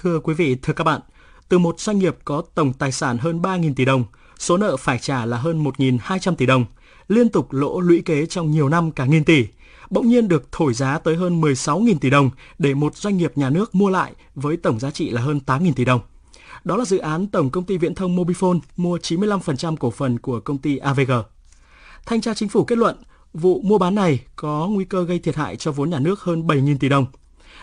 Thưa quý vị, thưa các bạn, từ một doanh nghiệp có tổng tài sản hơn 3.000 tỷ đồng, số nợ phải trả là hơn 1.200 tỷ đồng, liên tục lỗ lũy kế trong nhiều năm cả nghìn tỷ, bỗng nhiên được thổi giá tới hơn 16.000 tỷ đồng để một doanh nghiệp nhà nước mua lại với tổng giá trị là hơn 8.000 tỷ đồng. Đó là dự án Tổng công ty Viễn thông Mobifone mua 95% cổ phần của công ty AVG. Thanh tra chính phủ kết luận, vụ mua bán này có nguy cơ gây thiệt hại cho vốn nhà nước hơn 7.000 tỷ đồng –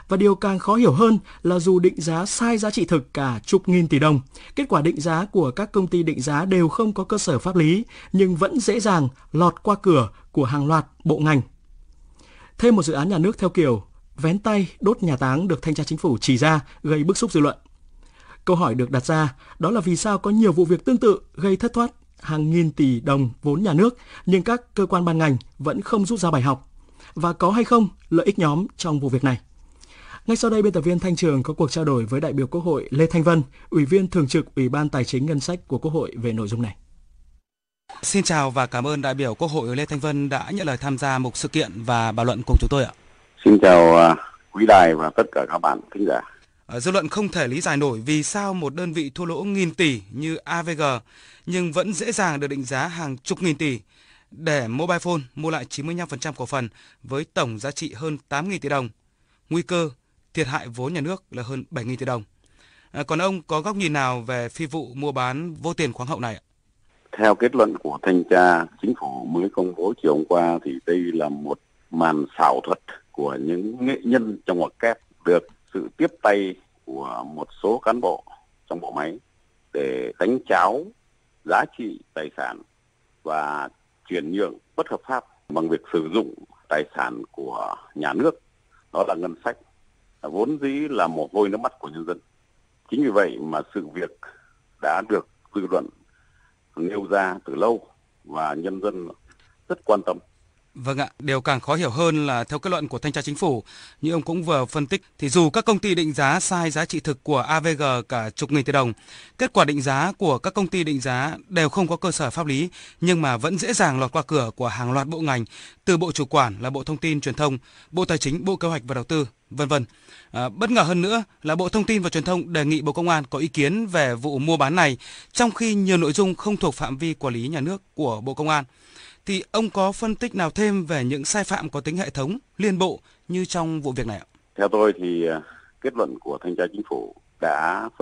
và điều càng khó hiểu hơn là dù định giá sai giá trị thực cả chục nghìn tỷ đồng, kết quả định giá của các công ty định giá đều không có cơ sở pháp lý nhưng vẫn dễ dàng lọt qua cửa của hàng loạt bộ ngành. Thêm một dự án nhà nước theo kiểu vén tay đốt nhà táng được thanh tra chính phủ chỉ ra gây bức xúc dư luận. Câu hỏi được đặt ra đó là vì sao có nhiều vụ việc tương tự gây thất thoát hàng nghìn tỷ đồng vốn nhà nước nhưng các cơ quan ban ngành vẫn không rút ra bài học và có hay không lợi ích nhóm trong vụ việc này. Ngay sau đây, biên tập viên Thanh Trường có cuộc trao đổi với đại biểu Quốc hội Lê Thanh Vân, Ủy viên Thường trực Ủy ban Tài chính Ngân sách của Quốc hội về nội dung này. Xin chào và cảm ơn đại biểu Quốc hội Lê Thanh Vân đã nhận lời tham gia một sự kiện và bàn luận cùng chúng tôi ạ. Xin chào à, quý đài và tất cả các bạn khán giả. Ờ, dư luận không thể lý giải nổi vì sao một đơn vị thua lỗ nghìn tỷ như AVG nhưng vẫn dễ dàng được định giá hàng chục nghìn tỷ để mobile phone mua lại 95% cổ phần với tổng giá trị hơn 8.000 tỷ đồng. Nguy cơ thiệt hại vốn nhà nước là hơn 7.000 tỷ đồng. À, còn ông có góc nhìn nào về phi vụ mua bán vô tiền khoáng hậu này ạ? Theo kết luận của thanh tra chính phủ mới công bố chiều hôm qua thì đây là một màn xảo thuật của những nghệ nhân trong ngoặc kép được sự tiếp tay của một số cán bộ trong bộ máy để đánh cháo giá trị tài sản và chuyển nhượng bất hợp pháp bằng việc sử dụng tài sản của nhà nước đó là ngân sách vốn dĩ là mồ hôi nước mắt của nhân dân. Chính vì vậy mà sự việc đã được dư luận nêu ra từ lâu và nhân dân rất quan tâm. Vâng ạ, điều càng khó hiểu hơn là theo kết luận của thanh tra chính phủ, như ông cũng vừa phân tích thì dù các công ty định giá sai giá trị thực của AVG cả chục nghìn tỷ đồng, kết quả định giá của các công ty định giá đều không có cơ sở pháp lý nhưng mà vẫn dễ dàng lọt qua cửa của hàng loạt bộ ngành từ bộ chủ quản là Bộ Thông tin Truyền thông, Bộ Tài chính, Bộ Kế hoạch và Đầu tư, vân vân. À, bất ngờ hơn nữa là Bộ Thông tin và Truyền thông đề nghị Bộ Công an có ý kiến về vụ mua bán này trong khi nhiều nội dung không thuộc phạm vi quản lý nhà nước của Bộ Công an thì ông có phân tích nào thêm về những sai phạm có tính hệ thống, liên bộ như trong vụ việc này ạ? Theo tôi thì à, kết luận của thanh tra chính phủ đã phân